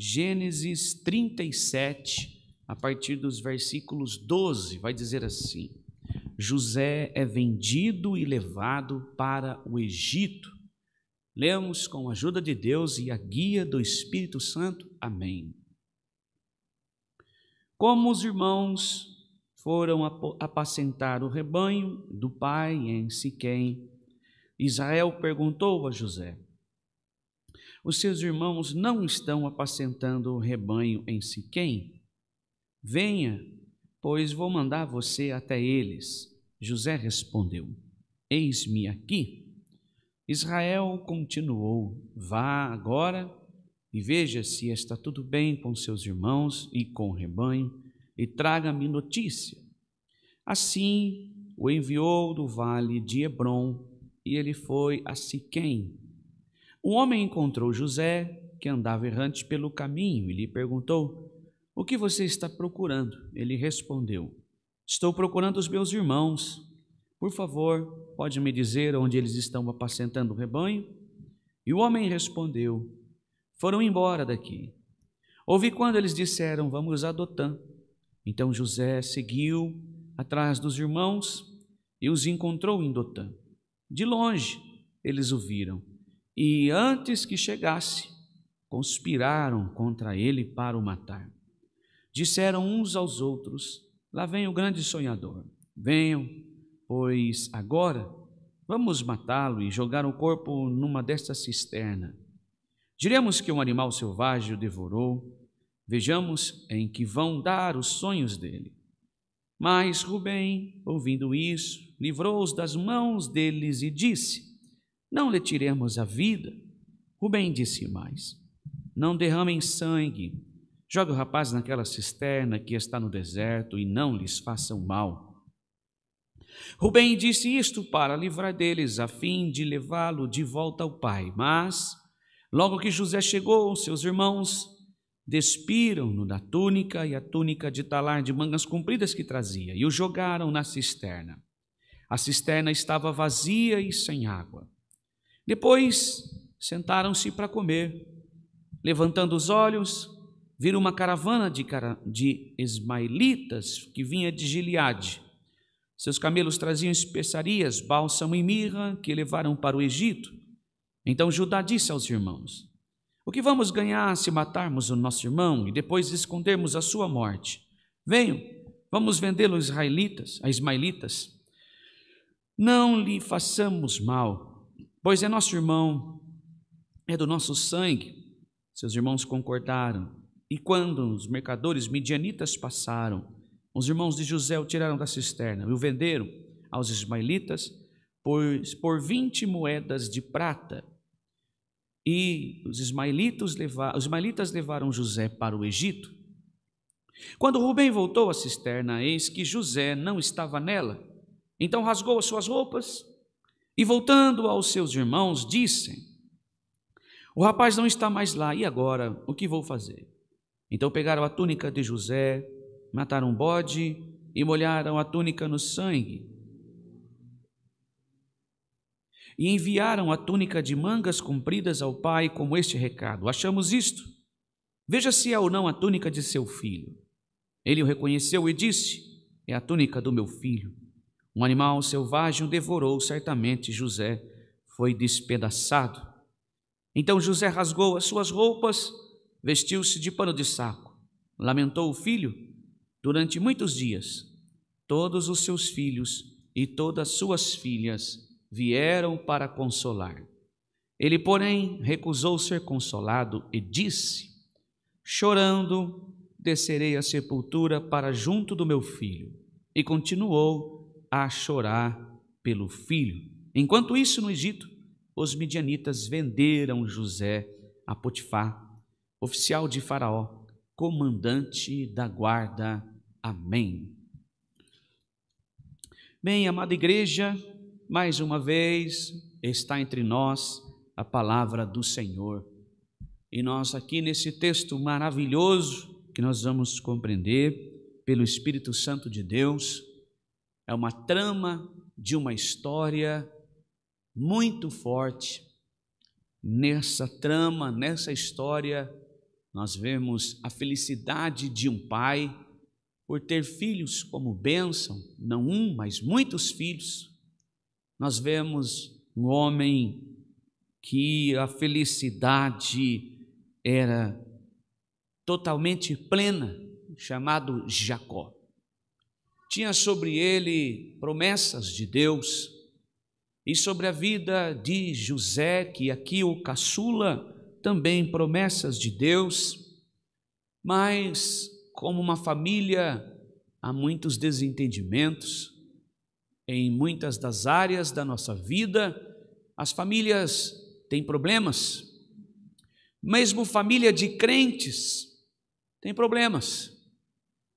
Gênesis 37, a partir dos versículos 12, vai dizer assim: José é vendido e levado para o Egito. Lemos com a ajuda de Deus e a guia do Espírito Santo. Amém. Como os irmãos foram apacentar o rebanho do pai em Siquém, Israel perguntou a José: os seus irmãos não estão apacentando o rebanho em Siquém? Venha, pois vou mandar você até eles. José respondeu: Eis-me aqui. Israel continuou: Vá agora e veja se está tudo bem com seus irmãos e com o rebanho, e traga-me notícia. Assim o enviou do vale de Hebron, e ele foi a Siquém. Um homem encontrou José, que andava errante pelo caminho, e lhe perguntou: O que você está procurando? Ele respondeu: Estou procurando os meus irmãos. Por favor, pode me dizer onde eles estão apacentando o rebanho? E o homem respondeu: Foram embora daqui. Ouvi quando eles disseram: Vamos a Dotã. Então José seguiu atrás dos irmãos e os encontrou em Dotã. De longe eles o viram e antes que chegasse, conspiraram contra ele para o matar. Disseram uns aos outros: Lá vem o grande sonhador, venham, pois agora vamos matá-lo e jogar o corpo numa desta cisterna. Diremos que um animal selvagem o devorou, vejamos em que vão dar os sonhos dele. Mas Rubem, ouvindo isso, livrou-os das mãos deles e disse: não lhe tiremos a vida. Rubem disse mais: Não derramem sangue. Jogue o rapaz naquela cisterna que está no deserto e não lhes façam mal. Rubem disse isto para livrar deles, a fim de levá-lo de volta ao pai. Mas, logo que José chegou, seus irmãos despiram-no da túnica e a túnica de talar de mangas compridas que trazia e o jogaram na cisterna. A cisterna estava vazia e sem água. Depois sentaram-se para comer. Levantando os olhos, viram uma caravana de, de ismaelitas que vinha de Gileade. Seus camelos traziam especiarias, bálsamo e mirra que levaram para o Egito. Então Judá disse aos irmãos: O que vamos ganhar se matarmos o nosso irmão e depois escondermos a sua morte? Venham, vamos vendê-lo a israelitas, a ismaelitas. Não lhe façamos mal pois é nosso irmão, é do nosso sangue. Seus irmãos concordaram. E quando os mercadores midianitas passaram, os irmãos de José o tiraram da cisterna e o venderam aos ismaelitas por, por 20 moedas de prata. E os ismaelitas, levaram, os ismaelitas levaram José para o Egito. Quando Rubem voltou à cisterna, eis que José não estava nela. Então rasgou as suas roupas e voltando aos seus irmãos, disse: O rapaz não está mais lá, e agora? O que vou fazer? Então pegaram a túnica de José, mataram um bode e molharam a túnica no sangue. E enviaram a túnica de mangas compridas ao pai, como este recado: Achamos isto. Veja se é ou não a túnica de seu filho. Ele o reconheceu e disse: É a túnica do meu filho. Um animal selvagem o devorou, certamente José foi despedaçado. Então José rasgou as suas roupas, vestiu-se de pano de saco, lamentou o filho durante muitos dias. Todos os seus filhos e todas suas filhas vieram para consolar. Ele, porém, recusou ser consolado e disse: Chorando, descerei à sepultura para junto do meu filho. E continuou a chorar pelo filho. Enquanto isso, no Egito, os midianitas venderam José a Potifar, oficial de Faraó, comandante da guarda. Amém. Bem, amada igreja, mais uma vez está entre nós a palavra do Senhor. E nós aqui nesse texto maravilhoso que nós vamos compreender pelo Espírito Santo de Deus, é uma trama de uma história muito forte. Nessa trama, nessa história, nós vemos a felicidade de um pai por ter filhos como bênção, não um, mas muitos filhos. Nós vemos um homem que a felicidade era totalmente plena, chamado Jacó tinha sobre ele promessas de Deus e sobre a vida de José, que aqui o caçula, também promessas de Deus, mas como uma família há muitos desentendimentos em muitas das áreas da nossa vida, as famílias têm problemas. Mesmo família de crentes tem problemas.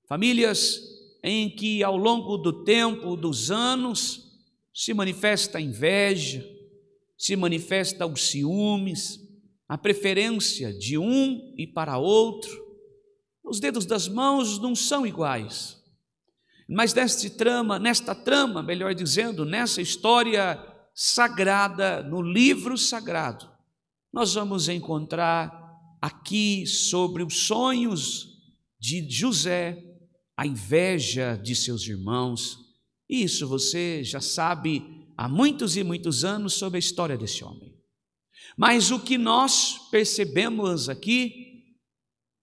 Famílias em que ao longo do tempo, dos anos, se manifesta a inveja, se manifesta os ciúmes, a preferência de um e para outro. Os dedos das mãos não são iguais. Mas neste trama, nesta trama, melhor dizendo, nessa história sagrada, no livro sagrado, nós vamos encontrar aqui sobre os sonhos de José a inveja de seus irmãos. Isso você já sabe há muitos e muitos anos sobre a história desse homem. Mas o que nós percebemos aqui,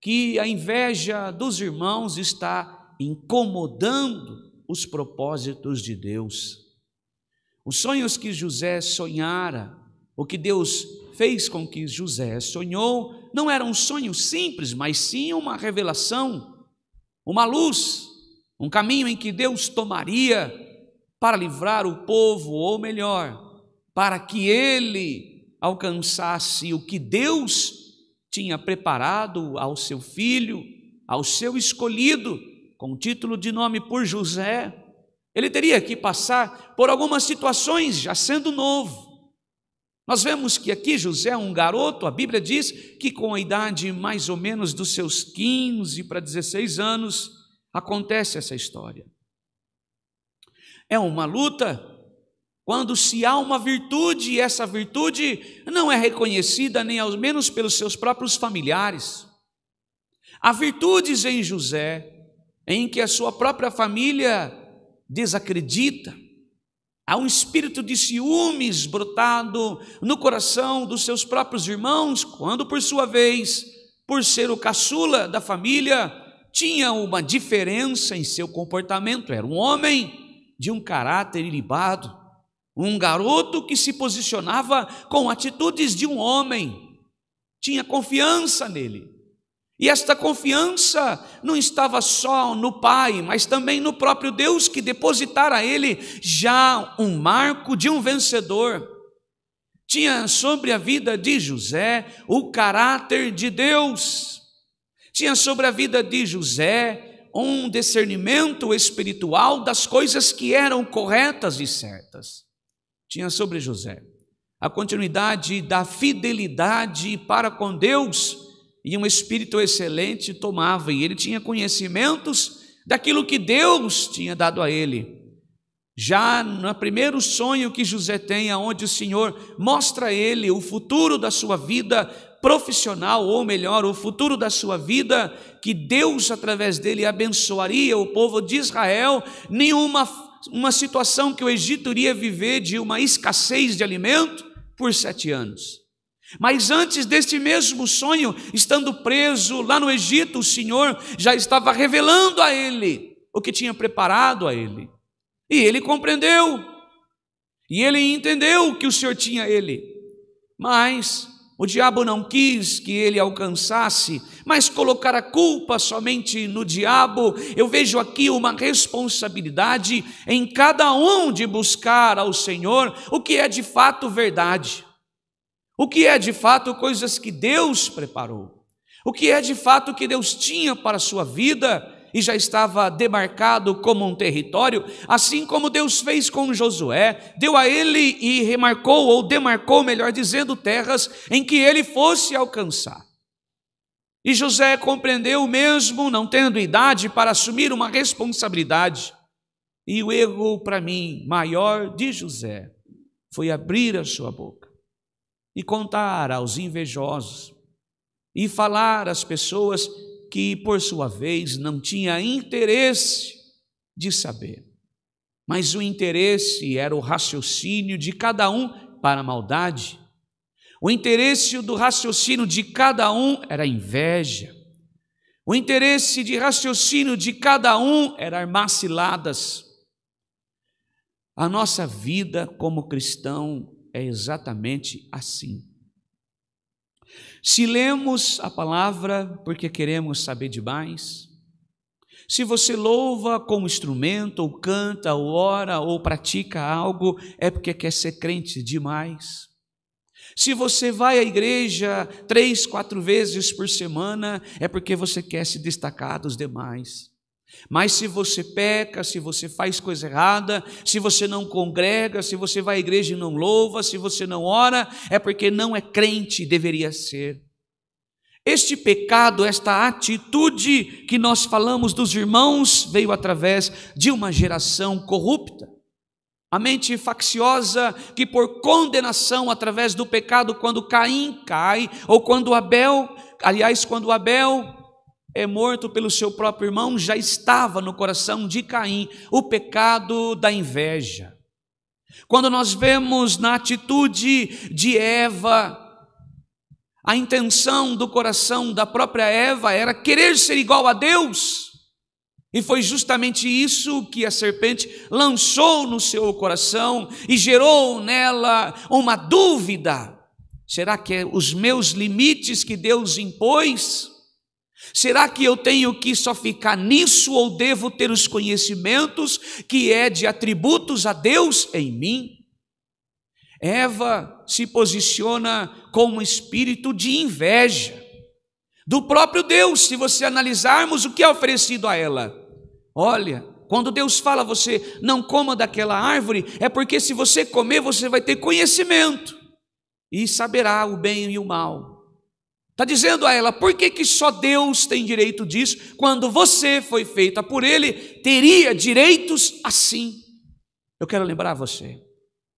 que a inveja dos irmãos está incomodando os propósitos de Deus. Os sonhos que José sonhara, o que Deus fez com que José sonhou, não era um sonho simples, mas sim uma revelação uma luz, um caminho em que Deus tomaria para livrar o povo, ou melhor, para que ele alcançasse o que Deus tinha preparado ao seu filho, ao seu escolhido, com título de nome por José. Ele teria que passar por algumas situações, já sendo novo, nós vemos que aqui José é um garoto, a Bíblia diz que com a idade mais ou menos dos seus 15 para 16 anos acontece essa história. É uma luta quando se há uma virtude e essa virtude não é reconhecida nem ao menos pelos seus próprios familiares. Há virtudes em José em que a sua própria família desacredita Há um espírito de ciúmes brotado no coração dos seus próprios irmãos, quando, por sua vez, por ser o caçula da família, tinha uma diferença em seu comportamento. Era um homem de um caráter ilibado, um garoto que se posicionava com atitudes de um homem, tinha confiança nele. E esta confiança não estava só no Pai, mas também no próprio Deus, que depositara a ele já um marco de um vencedor. Tinha sobre a vida de José o caráter de Deus, tinha sobre a vida de José um discernimento espiritual das coisas que eram corretas e certas. Tinha sobre José a continuidade da fidelidade para com Deus e um espírito excelente tomava, e ele tinha conhecimentos daquilo que Deus tinha dado a ele. Já no primeiro sonho que José tem, onde o Senhor mostra a ele o futuro da sua vida profissional, ou melhor, o futuro da sua vida, que Deus, através dele, abençoaria o povo de Israel, nenhuma uma situação que o Egito iria viver de uma escassez de alimento por sete anos. Mas antes deste mesmo sonho, estando preso lá no Egito, o Senhor já estava revelando a ele o que tinha preparado a ele. E ele compreendeu. E ele entendeu que o Senhor tinha ele. Mas o diabo não quis que ele alcançasse, mas colocar a culpa somente no diabo. Eu vejo aqui uma responsabilidade em cada um de buscar ao Senhor o que é de fato verdade o que é de fato coisas que Deus preparou, o que é de fato que Deus tinha para a sua vida e já estava demarcado como um território, assim como Deus fez com Josué, deu a ele e remarcou, ou demarcou, melhor dizendo, terras em que ele fosse alcançar. E José compreendeu mesmo, não tendo idade para assumir uma responsabilidade. E o erro, para mim, maior de José foi abrir a sua boca e contar aos invejosos, e falar às pessoas que, por sua vez, não tinha interesse de saber. Mas o interesse era o raciocínio de cada um para a maldade. O interesse do raciocínio de cada um era inveja. O interesse de raciocínio de cada um era armar ciladas. A nossa vida como cristão é exatamente assim. Se lemos a palavra porque queremos saber demais, se você louva como instrumento, ou canta, ou ora, ou pratica algo, é porque quer ser crente demais. Se você vai à igreja três, quatro vezes por semana, é porque você quer se destacar dos demais. Mas se você peca, se você faz coisa errada, se você não congrega, se você vai à igreja e não louva, se você não ora, é porque não é crente, deveria ser. Este pecado, esta atitude que nós falamos dos irmãos, veio através de uma geração corrupta. A mente facciosa que, por condenação, através do pecado, quando Caim cai, ou quando Abel, aliás, quando Abel é morto pelo seu próprio irmão, já estava no coração de Caim o pecado da inveja. Quando nós vemos na atitude de Eva, a intenção do coração da própria Eva era querer ser igual a Deus. E foi justamente isso que a serpente lançou no seu coração e gerou nela uma dúvida: será que é os meus limites que Deus impôs? Será que eu tenho que só ficar nisso ou devo ter os conhecimentos que é de atributos a Deus em mim? Eva se posiciona com um espírito de inveja do próprio Deus, se você analisarmos o que é oferecido a ela. Olha, quando Deus fala a você, não coma daquela árvore, é porque se você comer, você vai ter conhecimento e saberá o bem e o mal. Está dizendo a ela, por que, que só Deus tem direito disso, quando você foi feita por Ele, teria direitos assim? Eu quero lembrar você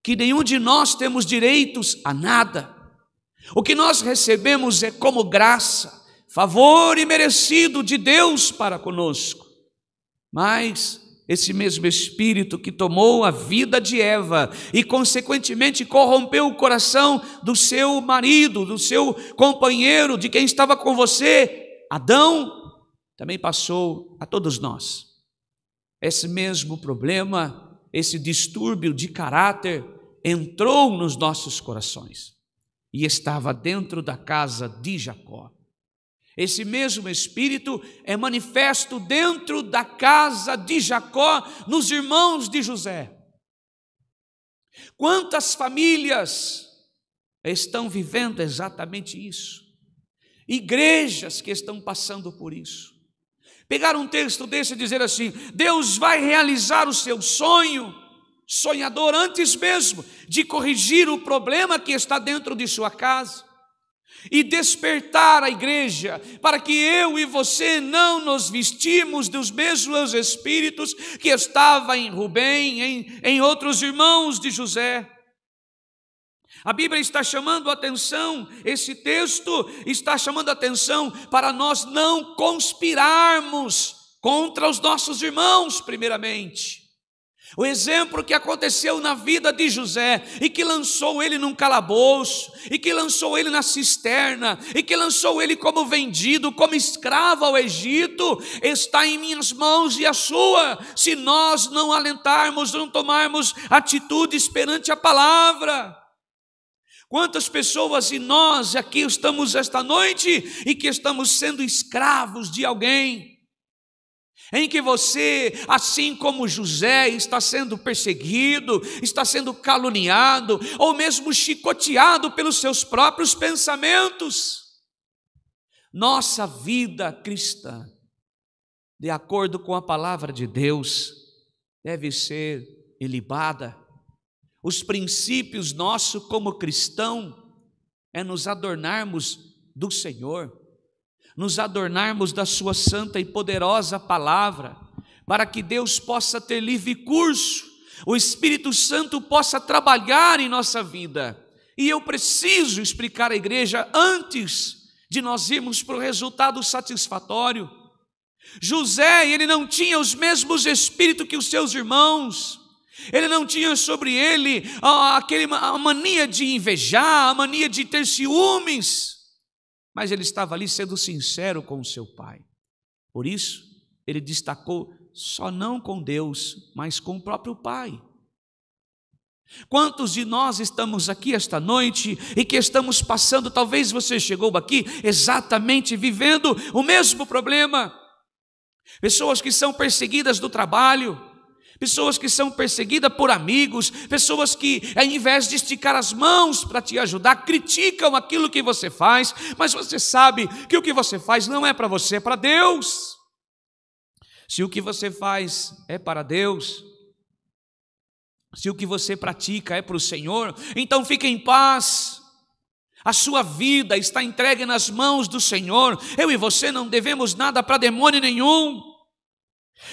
que nenhum de nós temos direitos a nada. O que nós recebemos é como graça, favor e merecido de Deus para conosco. Mas esse mesmo espírito que tomou a vida de Eva e, consequentemente, corrompeu o coração do seu marido, do seu companheiro, de quem estava com você, Adão, também passou a todos nós. Esse mesmo problema, esse distúrbio de caráter, entrou nos nossos corações e estava dentro da casa de Jacó. Esse mesmo espírito é manifesto dentro da casa de Jacó, nos irmãos de José. Quantas famílias estão vivendo exatamente isso? Igrejas que estão passando por isso. Pegar um texto desse e dizer assim: Deus vai realizar o seu sonho, sonhador, antes mesmo de corrigir o problema que está dentro de sua casa e despertar a igreja, para que eu e você não nos vestimos dos mesmos espíritos que estava em Rubem, em, em outros irmãos de José. A Bíblia está chamando atenção, esse texto está chamando atenção para nós não conspirarmos contra os nossos irmãos, primeiramente. O exemplo que aconteceu na vida de José, e que lançou ele num calabouço, e que lançou ele na cisterna, e que lançou ele como vendido, como escravo ao Egito, está em minhas mãos e a sua, se nós não alentarmos, não tomarmos atitudes perante a palavra. Quantas pessoas e nós aqui estamos esta noite e que estamos sendo escravos de alguém em que você, assim como José, está sendo perseguido, está sendo caluniado, ou mesmo chicoteado pelos seus próprios pensamentos. Nossa vida cristã, de acordo com a palavra de Deus, deve ser ilibada. Os princípios nossos como cristão é nos adornarmos do Senhor nos adornarmos da Sua santa e poderosa palavra, para que Deus possa ter livre curso, o Espírito Santo possa trabalhar em nossa vida. E eu preciso explicar à igreja antes de nós irmos para o resultado satisfatório. José, ele não tinha os mesmos espíritos que os seus irmãos. Ele não tinha sobre ele a, aquele, a mania de invejar, a mania de ter ciúmes mas ele estava ali sendo sincero com o seu pai. Por isso, ele destacou só não com Deus, mas com o próprio pai. Quantos de nós estamos aqui esta noite e que estamos passando, talvez você chegou aqui exatamente vivendo o mesmo problema? Pessoas que são perseguidas do trabalho, pessoas que são perseguidas por amigos, pessoas que, ao invés de esticar as mãos para te ajudar, criticam aquilo que você faz, mas você sabe que o que você faz não é para você, é para Deus. Se o que você faz é para Deus, se o que você pratica é para o Senhor, então fique em paz. A sua vida está entregue nas mãos do Senhor. Eu e você não devemos nada para demônio nenhum.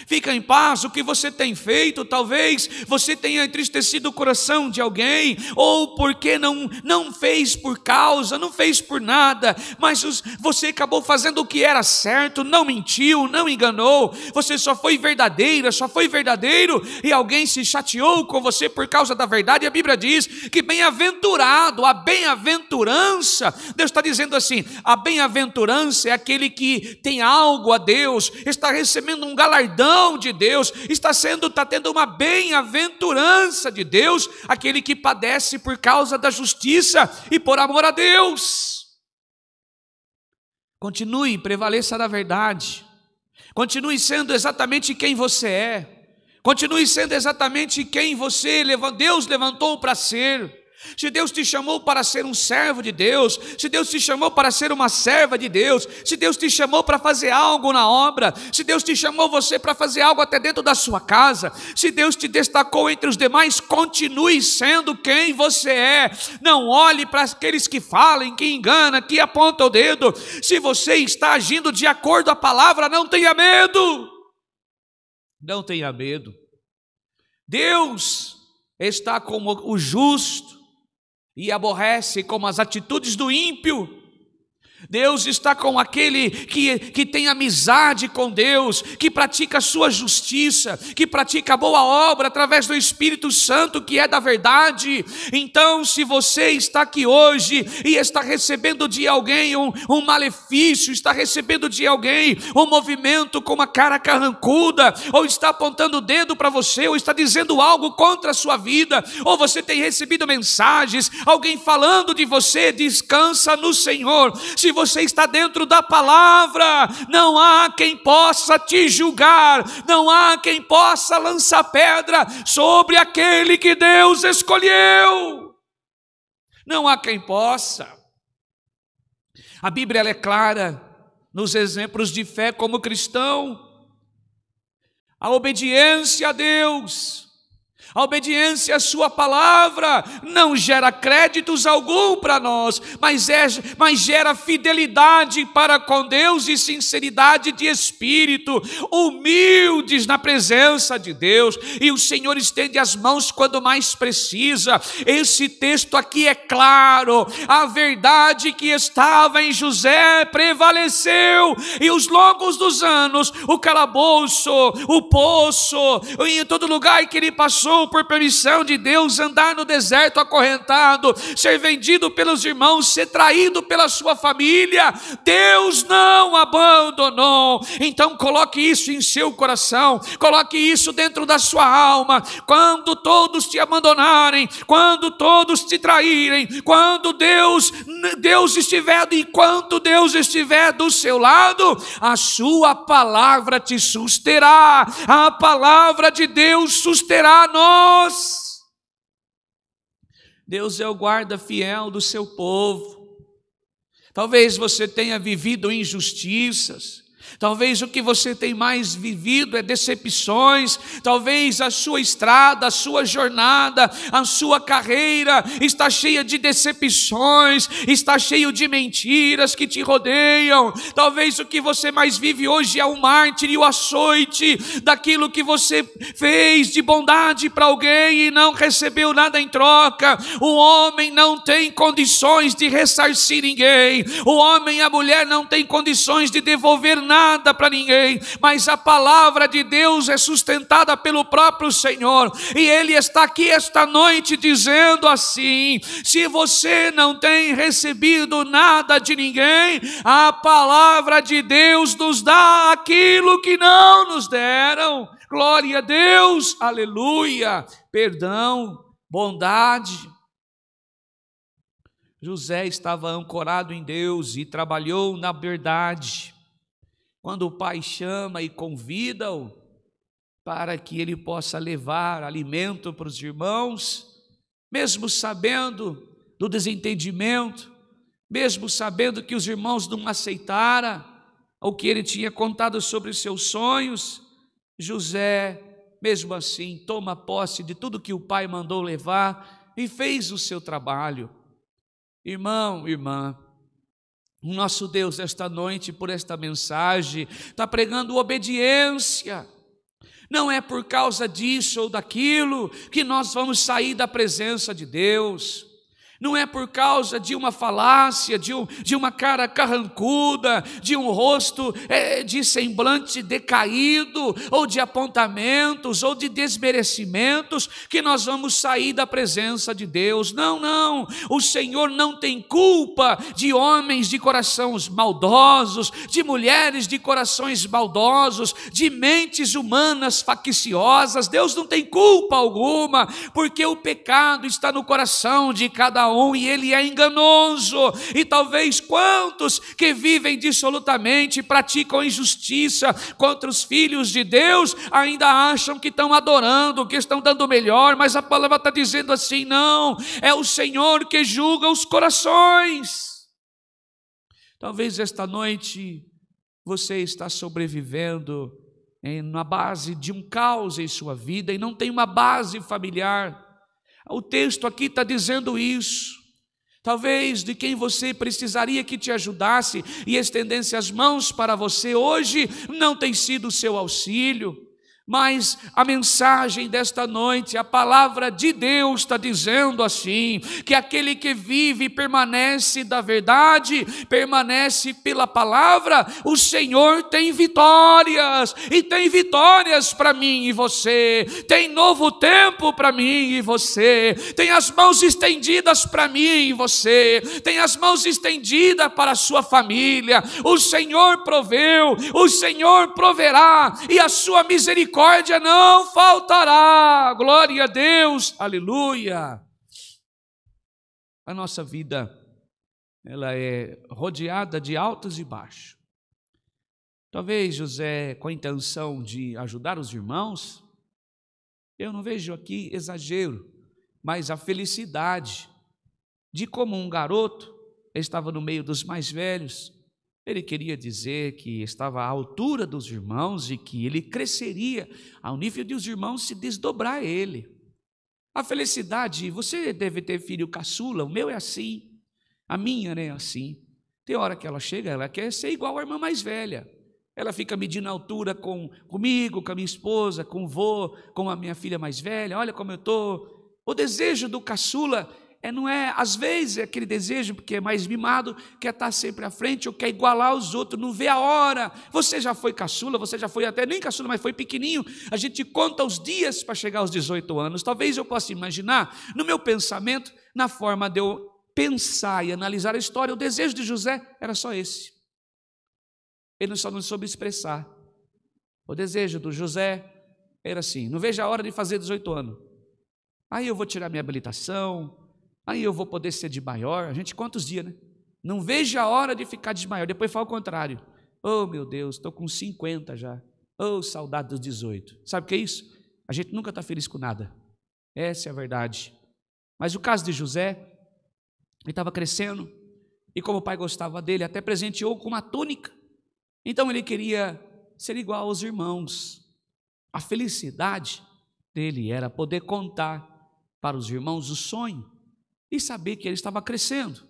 Fica em paz, o que você tem feito, talvez você tenha entristecido o coração de alguém, ou porque não, não fez por causa, não fez por nada, mas os, você acabou fazendo o que era certo, não mentiu, não enganou, você só foi verdadeira, só foi verdadeiro, e alguém se chateou com você por causa da verdade, e a Bíblia diz que bem-aventurado, a bem-aventurança, Deus está dizendo assim: a bem-aventurança é aquele que tem algo a Deus, está recebendo um galardão galardão de Deus, está sendo, está tendo uma bem-aventurança de Deus, aquele que padece por causa da justiça e por amor a Deus. Continue, prevaleça na verdade. Continue sendo exatamente quem você é. Continue sendo exatamente quem você Deus levantou para ser. Se Deus te chamou para ser um servo de Deus, se Deus te chamou para ser uma serva de Deus, se Deus te chamou para fazer algo na obra, se Deus te chamou você para fazer algo até dentro da sua casa, se Deus te destacou entre os demais, continue sendo quem você é. Não olhe para aqueles que falam, que enganam, que apontam o dedo. Se você está agindo de acordo à palavra, não tenha medo. Não tenha medo. Deus está como o justo e aborrece como as atitudes do ímpio Deus está com aquele que, que tem amizade com Deus, que pratica a sua justiça, que pratica a boa obra através do Espírito Santo, que é da verdade. Então, se você está aqui hoje e está recebendo de alguém um, um malefício, está recebendo de alguém um movimento com uma cara carrancuda, ou está apontando o dedo para você, ou está dizendo algo contra a sua vida, ou você tem recebido mensagens, alguém falando de você, descansa no Senhor. Se se você está dentro da palavra, não há quem possa te julgar, não há quem possa lançar pedra sobre aquele que Deus escolheu. Não há quem possa. A Bíblia é clara nos exemplos de fé como cristão. A obediência a Deus a obediência à Sua palavra não gera créditos algum para nós, mas, é, mas gera fidelidade para com Deus e sinceridade de espírito, humildes na presença de Deus. E o Senhor estende as mãos quando mais precisa. Esse texto aqui é claro: a verdade que estava em José prevaleceu, e os longos dos anos, o calabouço, o poço, em todo lugar que ele passou, passou por permissão de Deus andar no deserto acorrentado, ser vendido pelos irmãos, ser traído pela sua família. Deus não abandonou. Então coloque isso em seu coração, coloque isso dentro da sua alma. Quando todos te abandonarem, quando todos te traírem, quando Deus, Deus estiver, quando Deus estiver do seu lado, a sua palavra te susterá. A palavra de Deus susterá nós nós. Deus é o guarda fiel do seu povo. Talvez você tenha vivido injustiças, Talvez o que você tem mais vivido é decepções, talvez a sua estrada, a sua jornada, a sua carreira está cheia de decepções, está cheio de mentiras que te rodeiam. Talvez o que você mais vive hoje é o mártir e o açoite daquilo que você fez de bondade para alguém e não recebeu nada em troca. O homem não tem condições de ressarcir ninguém. O homem e a mulher não têm condições de devolver nada nada para ninguém, mas a palavra de Deus é sustentada pelo próprio Senhor, e Ele está aqui esta noite dizendo assim: se você não tem recebido nada de ninguém, a palavra de Deus nos dá aquilo que não nos deram. Glória a Deus, aleluia, perdão, bondade. José estava ancorado em Deus e trabalhou na verdade quando o pai chama e convida-o para que ele possa levar alimento para os irmãos, mesmo sabendo do desentendimento, mesmo sabendo que os irmãos não aceitaram o que ele tinha contado sobre os seus sonhos, José, mesmo assim, toma posse de tudo que o pai mandou levar e fez o seu trabalho. Irmão, irmã, nosso Deus, esta noite, por esta mensagem, está pregando obediência. Não é por causa disso ou daquilo que nós vamos sair da presença de Deus não é por causa de uma falácia, de, um, de uma cara carrancuda, de um rosto é, de semblante decaído, ou de apontamentos, ou de desmerecimentos, que nós vamos sair da presença de Deus. Não, não. O Senhor não tem culpa de homens de corações maldosos, de mulheres de corações maldosos, de mentes humanas facciosas. Deus não tem culpa alguma, porque o pecado está no coração de cada um e ele é enganoso. E talvez quantos que vivem dissolutamente, praticam injustiça contra os filhos de Deus, ainda acham que estão adorando, que estão dando melhor, mas a palavra está dizendo assim: não, é o Senhor que julga os corações. Talvez esta noite você está sobrevivendo na base de um caos em sua vida e não tem uma base familiar o texto aqui está dizendo isso. Talvez de quem você precisaria que te ajudasse e estendesse as mãos para você hoje, não tem sido o seu auxílio. Mas a mensagem desta noite, a palavra de Deus está dizendo assim: que aquele que vive e permanece da verdade, permanece pela palavra, o Senhor tem vitórias, e tem vitórias para mim e você, tem novo tempo para mim e você, tem as mãos estendidas para mim e você, tem as mãos estendidas para a sua família. O Senhor proveu, o Senhor proverá, e a sua misericórdia misericórdia não faltará. Glória a Deus, aleluia. A nossa vida, ela é rodeada de altos e baixos. Talvez José, com a intenção de ajudar os irmãos, eu não vejo aqui exagero, mas a felicidade de como um garoto estava no meio dos mais velhos, ele queria dizer que estava à altura dos irmãos e que ele cresceria ao nível de os irmãos se desdobrar a ele. A felicidade, você deve ter filho caçula, o meu é assim, a minha é assim. Tem hora que ela chega, ela quer ser igual a irmã mais velha. Ela fica medindo a altura com, comigo, com a minha esposa, com o vô, com a minha filha mais velha. Olha como eu estou. O desejo do caçula é, não é, às vezes, é aquele desejo, porque é mais mimado, quer estar sempre à frente ou quer igualar os outros, não vê a hora. Você já foi caçula, você já foi até nem caçula, mas foi pequenininho. A gente conta os dias para chegar aos 18 anos. Talvez eu possa imaginar, no meu pensamento, na forma de eu pensar e analisar a história, o desejo de José era só esse. Ele só não soube expressar. O desejo do José era assim: não veja a hora de fazer 18 anos. Aí eu vou tirar minha habilitação, Aí eu vou poder ser de maior. A gente quantos dias, né? Não vejo a hora de ficar de maior. Depois fala o contrário. Oh, meu Deus, estou com 50 já. Oh, saudade dos 18. Sabe o que é isso? A gente nunca está feliz com nada. Essa é a verdade. Mas o caso de José, ele estava crescendo, e como o pai gostava dele, até presenteou com uma túnica. Então ele queria ser igual aos irmãos. A felicidade dele era poder contar para os irmãos o sonho e saber que ele estava crescendo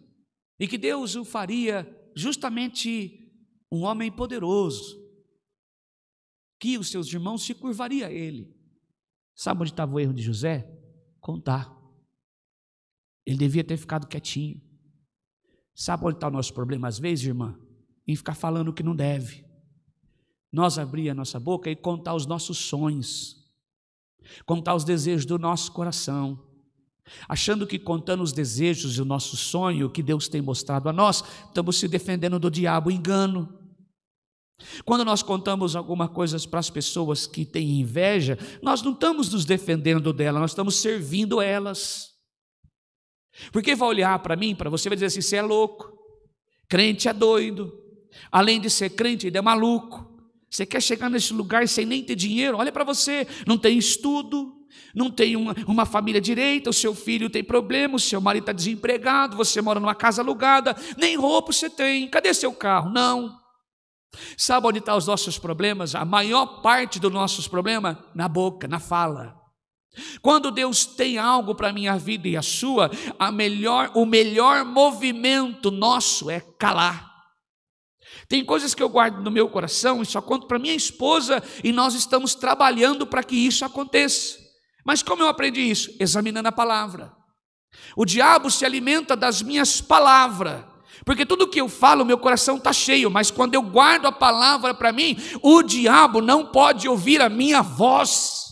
e que Deus o faria justamente um homem poderoso, que os seus irmãos se curvariam a ele. Sabe onde estava o erro de José? Contar. Ele devia ter ficado quietinho. Sabe onde está o nosso problema às vezes, irmã? Em ficar falando o que não deve. Nós abrir a nossa boca e contar os nossos sonhos, contar os desejos do nosso coração achando que contando os desejos e o nosso sonho que Deus tem mostrado a nós, estamos se defendendo do diabo, engano. Quando nós contamos alguma coisa para as pessoas que têm inveja, nós não estamos nos defendendo dela, nós estamos servindo elas. Porque vai olhar para mim, para você, vai dizer assim: você é louco, crente é doido, além de ser crente, ele é maluco. Você quer chegar nesse lugar sem nem ter dinheiro? Olha para você, não tem estudo, não tem uma, uma, família direita, o seu filho tem problema, o seu marido está desempregado, você mora numa casa alugada, nem roupa você tem, cadê seu carro? Não. Sabe onde estão tá os nossos problemas? A maior parte dos nossos problemas? Na boca, na fala. Quando Deus tem algo para a minha vida e a sua, a melhor, o melhor movimento nosso é calar. Tem coisas que eu guardo no meu coração e só conto para minha esposa, e nós estamos trabalhando para que isso aconteça. Mas como eu aprendi isso? Examinando a palavra. O diabo se alimenta das minhas palavras. Porque tudo que eu falo, meu coração está cheio, mas quando eu guardo a palavra para mim, o diabo não pode ouvir a minha voz.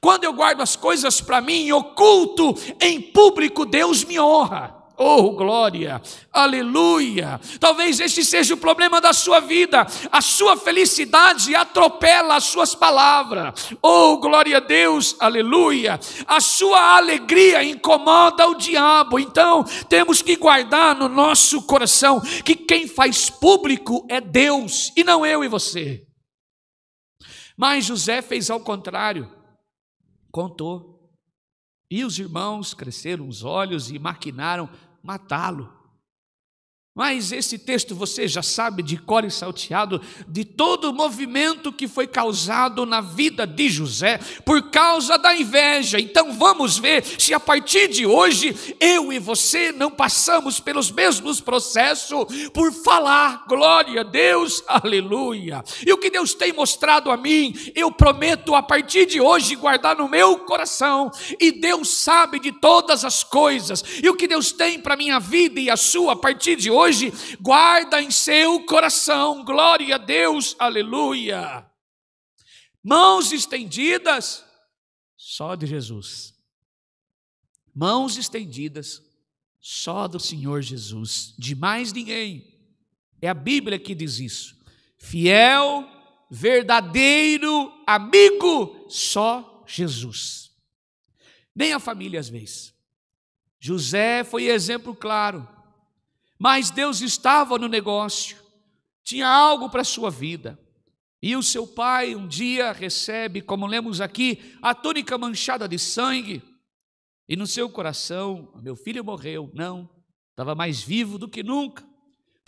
Quando eu guardo as coisas para mim, oculto, em público, Deus me honra. Oh, glória! Aleluia! Talvez este seja o problema da sua vida. A sua felicidade atropela as suas palavras. Oh, glória a Deus! Aleluia! A sua alegria incomoda o diabo. Então, temos que guardar no nosso coração que quem faz público é Deus e não eu e você. Mas José fez ao contrário. Contou. E os irmãos cresceram os olhos e maquinaram matá-lo. Mas esse texto você já sabe de cor e salteado de todo o movimento que foi causado na vida de José por causa da inveja. Então vamos ver se a partir de hoje eu e você não passamos pelos mesmos processos por falar glória a Deus, aleluia. E o que Deus tem mostrado a mim, eu prometo a partir de hoje guardar no meu coração. E Deus sabe de todas as coisas. E o que Deus tem para minha vida e a sua a partir de hoje hoje, guarda em seu coração. Glória a Deus, aleluia. Mãos estendidas, só de Jesus. Mãos estendidas, só do Senhor Jesus, de mais ninguém. É a Bíblia que diz isso. Fiel, verdadeiro amigo, só Jesus. Nem a família às vezes. José foi exemplo claro. Mas Deus estava no negócio, tinha algo para a sua vida. E o seu pai um dia recebe, como lemos aqui, a túnica manchada de sangue, e no seu coração, meu filho morreu, não, estava mais vivo do que nunca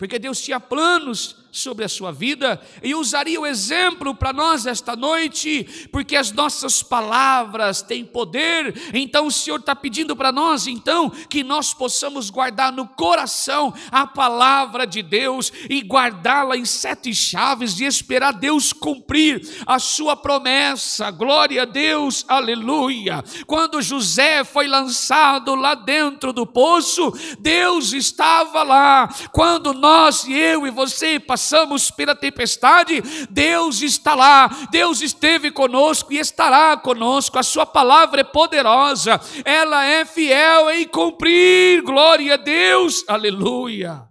porque Deus tinha planos sobre a sua vida e usaria o exemplo para nós esta noite, porque as nossas palavras têm poder. Então o Senhor está pedindo para nós, então, que nós possamos guardar no coração a palavra de Deus e guardá-la em sete chaves e esperar Deus cumprir a sua promessa. Glória a Deus, aleluia. Quando José foi lançado lá dentro do poço, Deus estava lá. Quando nós nós, e eu e você passamos pela tempestade, Deus está lá, Deus esteve conosco e estará conosco. A Sua palavra é poderosa, ela é fiel em cumprir. Glória a Deus, aleluia.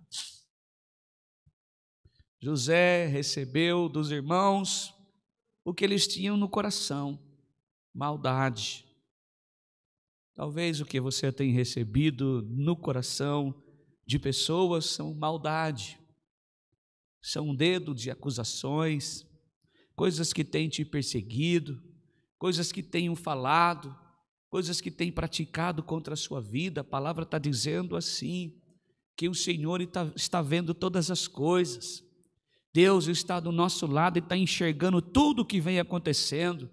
José recebeu dos irmãos o que eles tinham no coração: maldade. Talvez o que você tem recebido no coração de pessoas são maldade, são um dedo de acusações, coisas que têm te perseguido, coisas que tenham falado, coisas que têm praticado contra a sua vida. A palavra está dizendo assim: que o Senhor está, vendo todas as coisas. Deus está do nosso lado e está enxergando tudo o que vem acontecendo.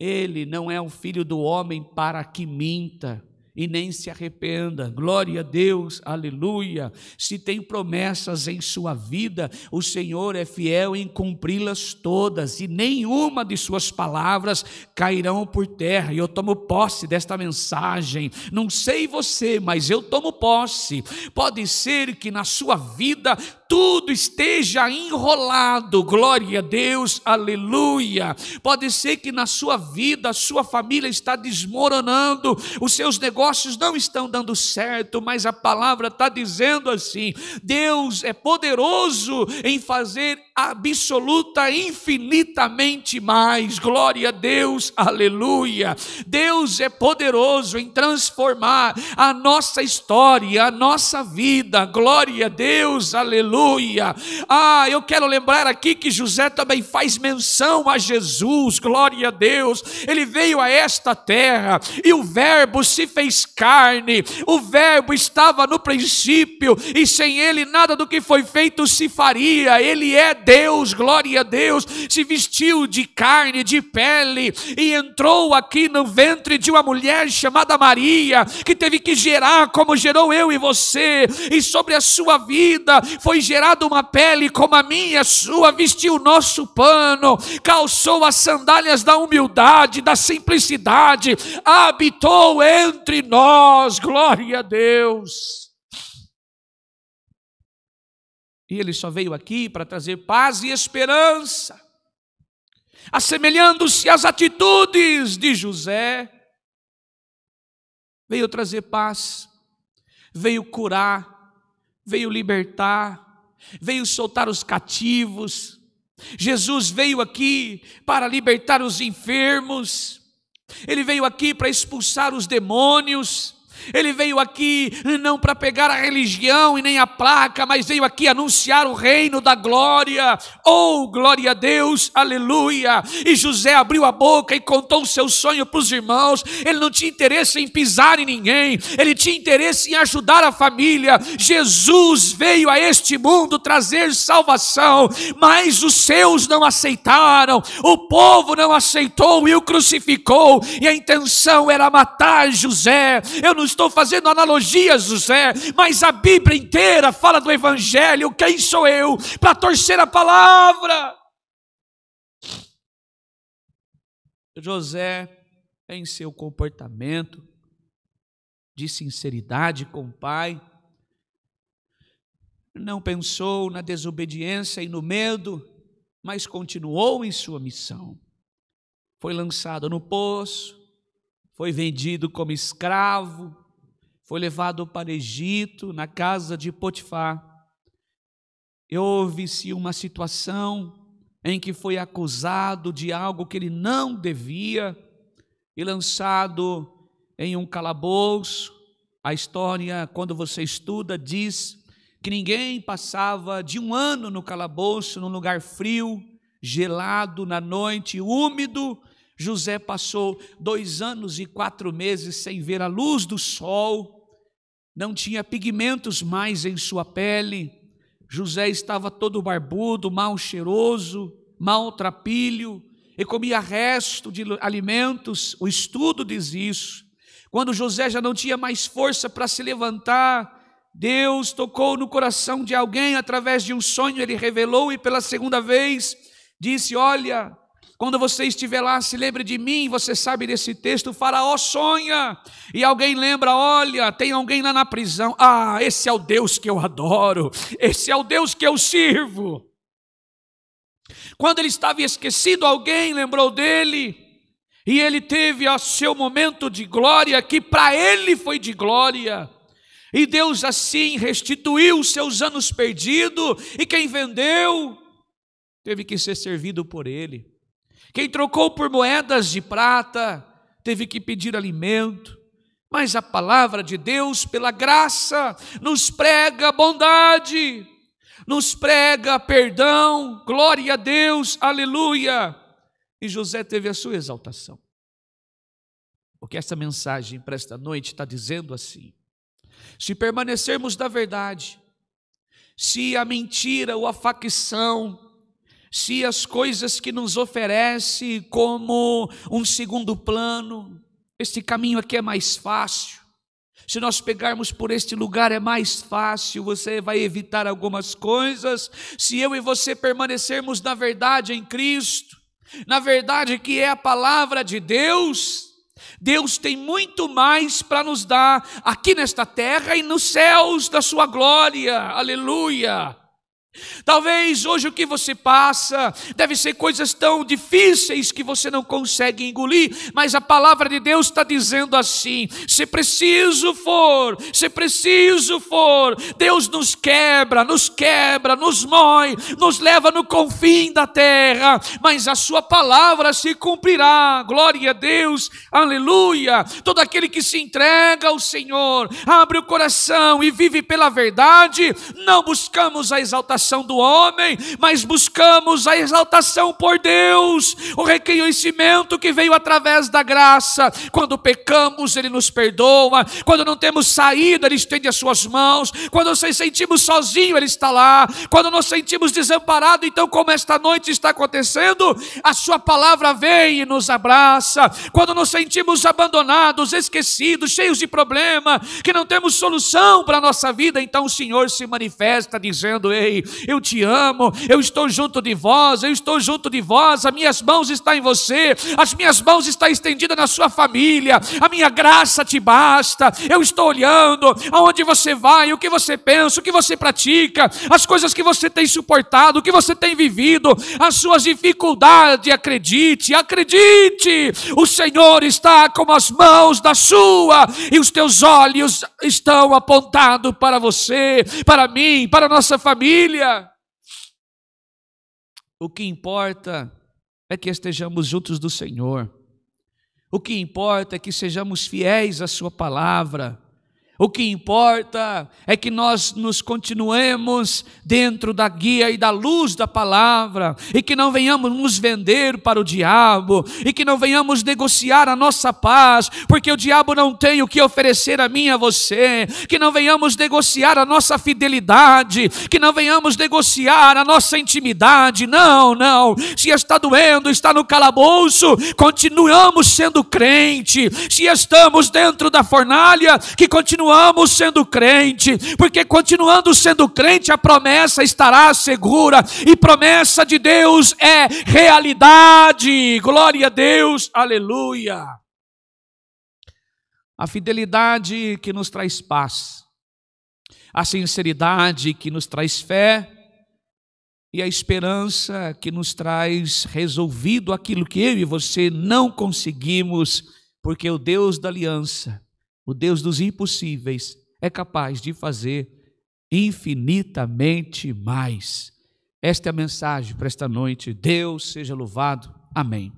Ele não é o filho do homem para que minta, e nem se arrependa. Glória a Deus, aleluia. Se tem promessas em sua vida, o Senhor é fiel em cumpri-las todas, e nenhuma de suas palavras cairão por terra. E eu tomo posse desta mensagem. Não sei você, mas eu tomo posse. Pode ser que na sua vida tudo esteja enrolado. Glória a Deus, aleluia. Pode ser que na sua vida, a sua família está desmoronando, os seus negócios não estão dando certo, mas a palavra está dizendo assim: Deus é poderoso em fazer absoluta, infinitamente mais. Glória a Deus, aleluia. Deus é poderoso em transformar a nossa história, a nossa vida. Glória a Deus, aleluia aleluia. Ah, eu quero lembrar aqui que José também faz menção a Jesus, glória a Deus. Ele veio a esta terra e o Verbo se fez carne, o Verbo estava no princípio e sem ele nada do que foi feito se faria. Ele é Deus, glória a Deus. Se vestiu de carne, de pele e entrou aqui no ventre de uma mulher chamada Maria, que teve que gerar como gerou eu e você, e sobre a sua vida foi gerado uma pele como a minha, a sua, vestiu o nosso pano, calçou as sandálias da humildade, da simplicidade, habitou entre nós, glória a Deus. E ele só veio aqui para trazer paz e esperança, assemelhando-se às atitudes de José. Veio trazer paz, veio curar, veio libertar, veio soltar os cativos, Jesus veio aqui para libertar os enfermos, ele veio aqui para expulsar os demônios, ele veio aqui não para pegar a religião e nem a placa, mas veio aqui anunciar o reino da glória. Oh, glória a Deus, aleluia! E José abriu a boca e contou o seu sonho para os irmãos. Ele não tinha interesse em pisar em ninguém, ele tinha interesse em ajudar a família. Jesus veio a este mundo trazer salvação, mas os seus não aceitaram, o povo não aceitou e o crucificou, e a intenção era matar José. Eu não estou fazendo analogias, José, mas a Bíblia inteira fala do Evangelho. Quem sou eu para torcer a palavra? José, em seu comportamento de sinceridade com o pai, não pensou na desobediência e no medo, mas continuou em sua missão. Foi lançado no poço, foi vendido como escravo, foi levado para Egito, na casa de Potifar. Houve-se uma situação em que foi acusado de algo que ele não devia e lançado em um calabouço. A história, quando você estuda, diz que ninguém passava de um ano no calabouço, num lugar frio, gelado na noite, úmido, José passou dois anos e quatro meses sem ver a luz do sol, não tinha pigmentos mais em sua pele. José estava todo barbudo, mal cheiroso, maltrapilho e comia resto de alimentos. O estudo diz isso. Quando José já não tinha mais força para se levantar, Deus tocou no coração de alguém através de um sonho, ele revelou e pela segunda vez disse: Olha, quando você estiver lá, se lembre de mim, você sabe desse texto, o faraó sonha, e alguém lembra, olha, tem alguém lá na prisão. Ah, esse é o Deus que eu adoro, esse é o Deus que eu sirvo. Quando ele estava esquecido, alguém lembrou dele, e ele teve o seu momento de glória, que para ele foi de glória. E Deus assim restituiu os seus anos perdidos, e quem vendeu teve que ser servido por ele. Quem trocou por moedas de prata teve que pedir alimento. Mas a palavra de Deus, pela graça, nos prega bondade, nos prega perdão, glória a Deus, aleluia. E José teve a sua exaltação. Porque essa mensagem para esta noite está dizendo assim: se permanecermos na verdade, se a mentira ou a facção se as coisas que nos oferece como um segundo plano, este caminho aqui é mais fácil. Se nós pegarmos por este lugar é mais fácil, você vai evitar algumas coisas. Se eu e você permanecermos na verdade em Cristo, na verdade que é a palavra de Deus, Deus tem muito mais para nos dar aqui nesta terra e nos céus da sua glória. Aleluia! Talvez hoje o que você passa deve ser coisas tão difíceis que você não consegue engolir, mas a palavra de Deus está dizendo assim: se preciso for, se preciso for, Deus nos quebra, nos quebra, nos mói, nos leva no confim da terra, mas a sua palavra se cumprirá. Glória a Deus, aleluia. Todo aquele que se entrega ao Senhor, abre o coração e vive pela verdade, não buscamos a exaltação exaltação do homem, mas buscamos a exaltação por Deus, o reconhecimento que veio através da graça. Quando pecamos, Ele nos perdoa, quando não temos saída, Ele estende as suas mãos, quando nos sentimos sozinhos, Ele está lá, quando nos sentimos desamparados, então, como esta noite está acontecendo, a Sua palavra vem e nos abraça, quando nos sentimos abandonados, esquecidos, cheios de problema, que não temos solução para a nossa vida, então o Senhor se manifesta dizendo: Ei, eu te amo, eu estou junto de vós, eu estou junto de vós, as minhas mãos estão em você, as minhas mãos estão estendidas na sua família, a minha graça te basta, eu estou olhando aonde você vai, o que você pensa, o que você pratica, as coisas que você tem suportado, o que você tem vivido, as suas dificuldades, acredite, acredite, o Senhor está com as mãos da sua e os teus olhos estão apontados para você, para mim, para nossa família. Aleluia! O que importa é que estejamos juntos do Senhor. O que importa é que sejamos fiéis à Sua palavra. O que importa é que nós nos continuemos dentro da guia e da luz da palavra, e que não venhamos nos vender para o diabo, e que não venhamos negociar a nossa paz, porque o diabo não tem o que oferecer a mim e a você, que não venhamos negociar a nossa fidelidade, que não venhamos negociar a nossa intimidade. Não, não. Se está doendo, está no calabouço, continuamos sendo crente. Se estamos dentro da fornalha, que continuamos continuamos sendo crente, porque continuando sendo crente, a promessa estará segura, e promessa de Deus é realidade. Glória a Deus, aleluia. A fidelidade que nos traz paz, a sinceridade que nos traz fé, e a esperança que nos traz resolvido aquilo que eu e você não conseguimos, porque o Deus da aliança o Deus dos impossíveis, é capaz de fazer infinitamente mais. Esta é a mensagem para esta noite. Deus seja louvado. Amém.